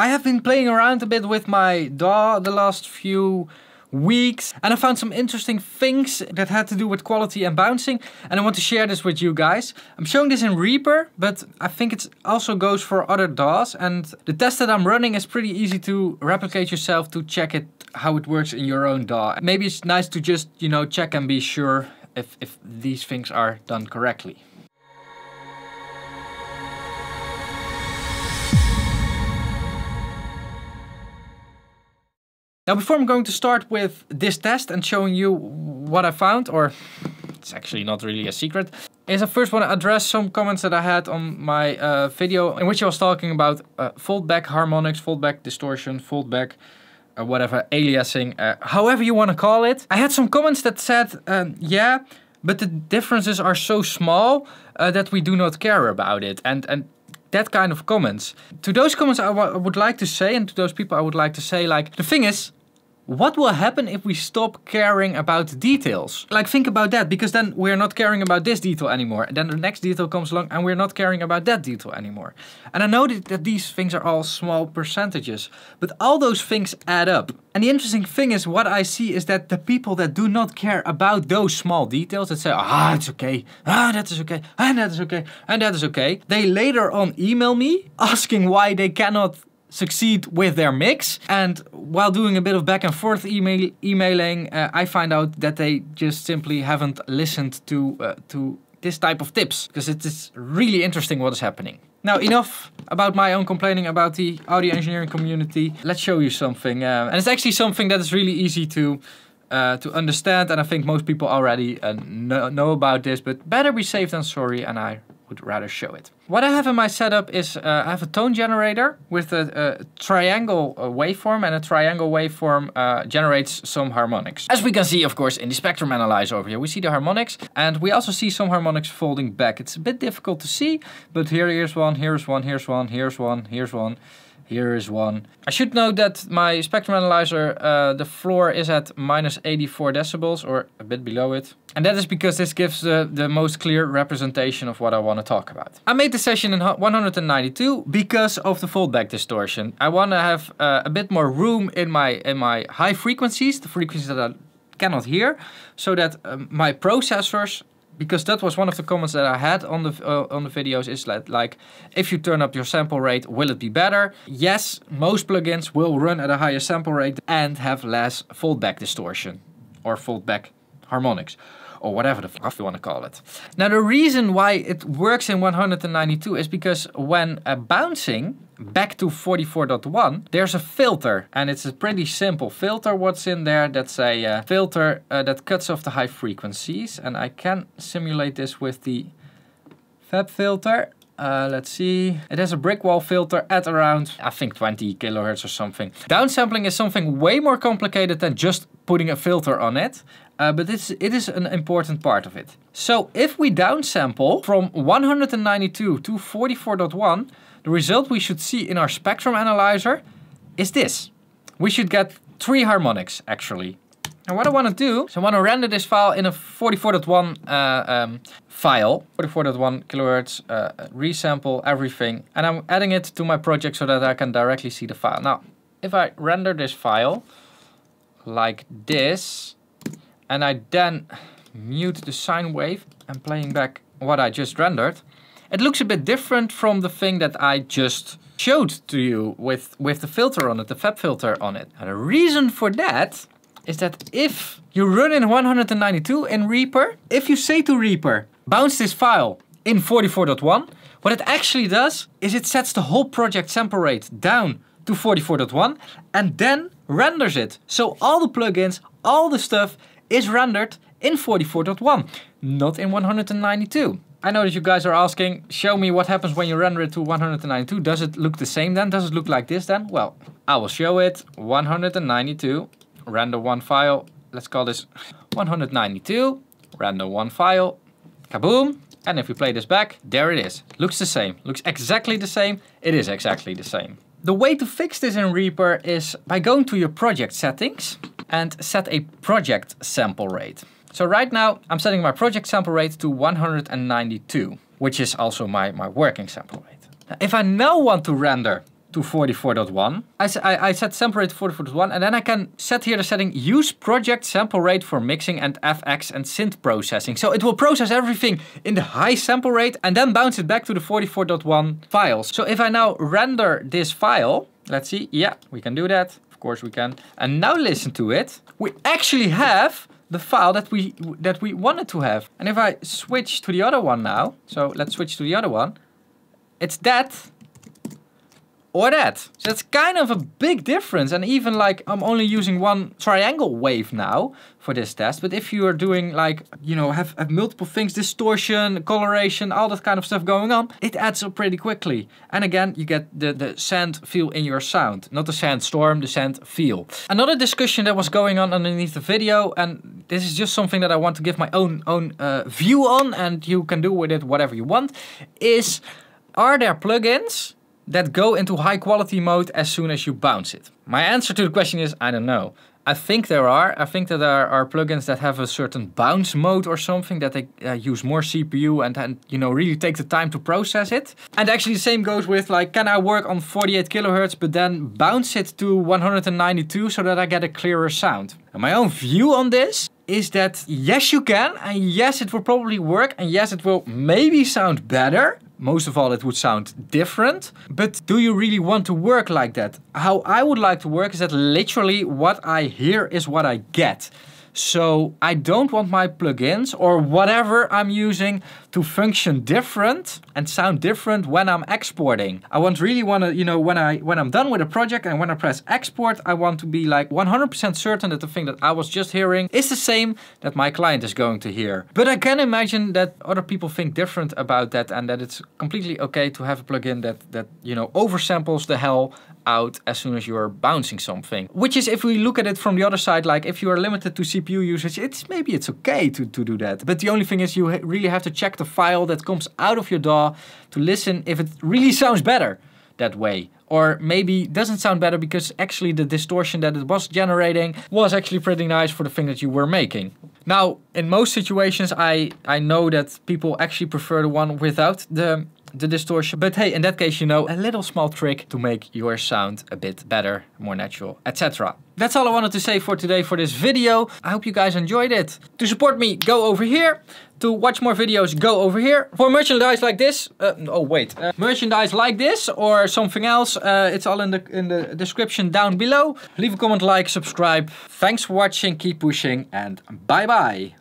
I have been playing around a bit with my DAW the last few weeks and I found some interesting things that had to do with quality and bouncing and I want to share this with you guys. I'm showing this in Reaper but I think it also goes for other DAWs and the test that I'm running is pretty easy to replicate yourself to check it how it works in your own DAW. Maybe it's nice to just you know check and be sure if, if these things are done correctly. Now before I'm going to start with this test and showing you what I found, or it's actually not really a secret, is I first want to address some comments that I had on my uh, video in which I was talking about uh, foldback harmonics, foldback distortion, foldback uh, whatever, aliasing, uh, however you want to call it. I had some comments that said, um, yeah, but the differences are so small uh, that we do not care about it. And, and that kind of comments. To those comments I, I would like to say, and to those people I would like to say, like, the thing is, what will happen if we stop caring about details? Like think about that, because then we're not caring about this detail anymore. And then the next detail comes along and we're not caring about that detail anymore. And I know that these things are all small percentages, but all those things add up. And the interesting thing is what I see is that the people that do not care about those small details that say, ah, it's okay, ah, that is okay, and ah, that is okay, and ah, that is okay, they later on email me asking why they cannot succeed with their mix. And while doing a bit of back and forth email emailing, uh, I find out that they just simply haven't listened to uh, to this type of tips because it is really interesting what is happening. Now enough about my own complaining about the audio engineering community. Let's show you something. Uh, and it's actually something that is really easy to uh, to understand and I think most people already uh, know, know about this but better be safe than sorry and I would rather show it. What I have in my setup is uh, I have a tone generator with a, a triangle waveform and a triangle waveform uh, generates some harmonics. As we can see, of course, in the spectrum analyzer over here, we see the harmonics and we also see some harmonics folding back. It's a bit difficult to see, but here's one, here's one, here's one, here's one, here's one. Here's one here is one. I should note that my spectrum analyzer, uh, the floor is at minus 84 decibels or a bit below it. And that is because this gives the, the most clear representation of what I want to talk about. I made the session in 192 because of the foldback distortion. I want to have uh, a bit more room in my, in my high frequencies, the frequencies that I cannot hear, so that um, my processors because that was one of the comments that I had on the uh, on the videos is that like if you turn up your sample rate, will it be better? Yes, most plugins will run at a higher sample rate and have less foldback distortion or foldback harmonics or whatever the fuck you want to call it. Now the reason why it works in 192 is because when uh, bouncing, back to 44.1, there's a filter. And it's a pretty simple filter what's in there. That's a uh, filter uh, that cuts off the high frequencies. And I can simulate this with the FAB filter. Uh, let's see. It has a brick wall filter at around, I think 20 kilohertz or something. Downsampling is something way more complicated than just putting a filter on it uh, but it's, it is an important part of it. So if we downsample from 192 to 44.1, the result we should see in our spectrum analyzer is this. We should get three harmonics actually. And what I want to do is I want to render this file in a 44.1 uh, um, file, 44.1 kilohertz, uh, resample everything, and I'm adding it to my project so that I can directly see the file. Now, if I render this file like this, and I then mute the sine wave and playing back what I just rendered, it looks a bit different from the thing that I just showed to you with, with the filter on it, the FAB filter on it. And the reason for that is that if you run in 192 in Reaper, if you say to Reaper, bounce this file in 44.1, what it actually does is it sets the whole project sample rate down to 44.1 and then renders it. So all the plugins, all the stuff is rendered in 44.1, not in 192. I know that you guys are asking, show me what happens when you render it to 192. Does it look the same then? Does it look like this then? Well, I will show it. 192, render one file. Let's call this 192, render one file. Kaboom. And if we play this back, there it is. Looks the same. Looks exactly the same. It is exactly the same. The way to fix this in Reaper is by going to your project settings and set a project sample rate. So right now I'm setting my project sample rate to 192, which is also my, my working sample rate. Now, if I now want to render to 44.1, I, I, I, set sample rate 44.1 and then I can set here the setting use project sample rate for mixing and FX and synth processing. So it will process everything in the high sample rate and then bounce it back to the 44.1 files. So if I now render this file, let's see, yeah, we can do that. Of course we can. And now listen to it. We actually have the file that we that we wanted to have. And if I switch to the other one now, so let's switch to the other one, it's that or that. So that's kind of a big difference. And even like I'm only using one triangle wave now for this test. But if you are doing like, you know, have, have multiple things, distortion, coloration, all that kind of stuff going on, it adds up pretty quickly. And again, you get the, the sand feel in your sound, not the sand storm, the sand feel. Another discussion that was going on underneath the video, and this is just something that I want to give my own, own uh, view on, and you can do with it whatever you want, is are there plugins that go into high quality mode as soon as you bounce it? My answer to the question is, I don't know. I think there are. I think that there are plugins that have a certain bounce mode or something that they uh, use more CPU and, and you know really take the time to process it. And actually the same goes with like, can I work on 48 kilohertz but then bounce it to 192 so that I get a clearer sound? And my own view on this is that yes you can and yes it will probably work and yes it will maybe sound better most of all, it would sound different. But do you really want to work like that? How I would like to work is that literally what I hear is what I get. So I don't want my plugins or whatever I'm using to function different and sound different when I'm exporting. I want really want to, you know, when, I, when I'm done with a project and when I press export, I want to be like 100% certain that the thing that I was just hearing is the same that my client is going to hear. But I can imagine that other people think different about that and that it's completely okay to have a plugin that, that you know, oversamples the hell out as soon as you are bouncing something. Which is if we look at it from the other side, like if you are limited to CPU usage, it's maybe it's okay to, to do that. But the only thing is you really have to check the file that comes out of your DAW to listen if it really sounds better that way. Or maybe doesn't sound better because actually the distortion that it was generating was actually pretty nice for the thing that you were making. Now, in most situations, I, I know that people actually prefer the one without the the distortion. But hey, in that case, you know, a little small trick to make your sound a bit better, more natural, etc. That's all I wanted to say for today for this video. I hope you guys enjoyed it. To support me, go over here. To watch more videos, go over here. For merchandise like this, uh, oh wait, uh, merchandise like this or something else, uh, it's all in the, in the description down below. Leave a comment, like, subscribe. Thanks for watching, keep pushing and bye bye.